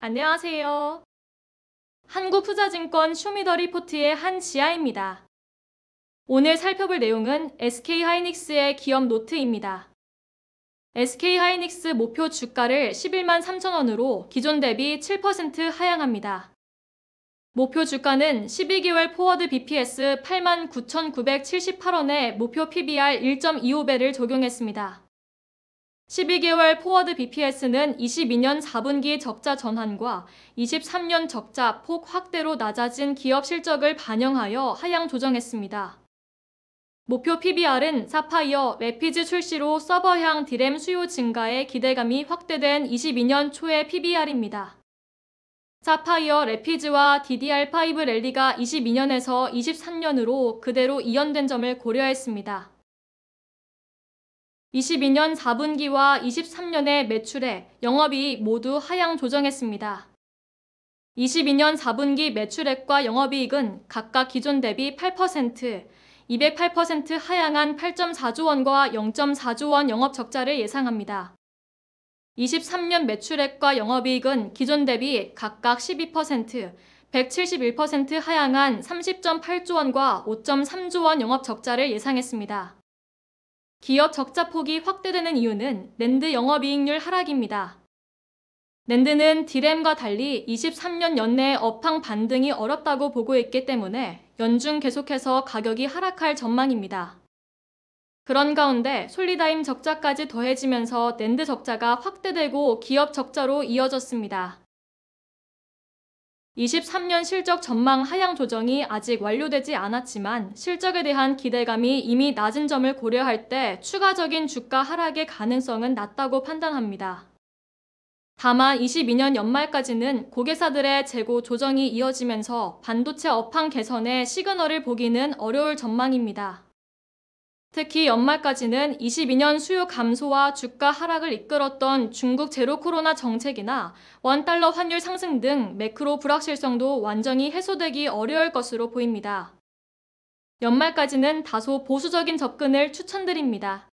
안녕하세요. 한국투자증권 쇼미더리포트의 한지아입니다. 오늘 살펴볼 내용은 SK하이닉스의 기업 노트입니다. SK하이닉스 목표 주가를 11만 3천원으로 기존 대비 7% 하향합니다. 목표 주가는 12개월 포워드 BPS 8 9,978원에 목표 PBR 1.25배를 적용했습니다. 12개월 포워드 BPS는 22년 4분기 적자 전환과 23년 적자 폭 확대로 낮아진 기업 실적을 반영하여 하향 조정했습니다. 목표 PBR은 사파이어 레피즈 출시로 서버향 디램 수요 증가에 기대감이 확대된 22년 초의 PBR입니다. 사파이어 레피즈와 DDR5 랠리가 22년에서 23년으로 그대로 이연된 점을 고려했습니다. 22년 4분기와 23년의 매출액, 영업이익 모두 하향 조정했습니다. 22년 4분기 매출액과 영업이익은 각각 기존 대비 8%, 208% 하향한 8.4조 원과 0.4조 원 영업 적자를 예상합니다. 23년 매출액과 영업이익은 기존 대비 각각 12%, 171% 하향한 30.8조 원과 5.3조 원 영업 적자를 예상했습니다. 기업 적자 폭이 확대되는 이유는 랜드 영업이익률 하락입니다. 랜드는 디램과 달리 23년 연내에 업황 반등이 어렵다고 보고있기 때문에 연중 계속해서 가격이 하락할 전망입니다. 그런 가운데 솔리다임 적자까지 더해지면서 랜드 적자가 확대되고 기업 적자로 이어졌습니다. 23년 실적 전망 하향 조정이 아직 완료되지 않았지만 실적에 대한 기대감이 이미 낮은 점을 고려할 때 추가적인 주가 하락의 가능성은 낮다고 판단합니다. 다만 22년 연말까지는 고객사들의 재고 조정이 이어지면서 반도체 업황 개선에 시그널을 보기는 어려울 전망입니다. 특히 연말까지는 22년 수요 감소와 주가 하락을 이끌었던 중국 제로 코로나 정책이나 원달러 환율 상승 등 매크로 불확실성도 완전히 해소되기 어려울 것으로 보입니다. 연말까지는 다소 보수적인 접근을 추천드립니다.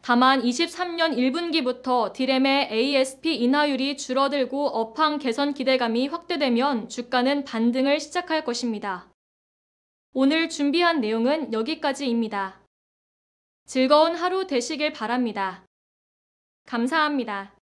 다만 23년 1분기부터 디램의 ASP 인하율이 줄어들고 업황 개선 기대감이 확대되면 주가는 반등을 시작할 것입니다. 오늘 준비한 내용은 여기까지입니다. 즐거운 하루 되시길 바랍니다. 감사합니다.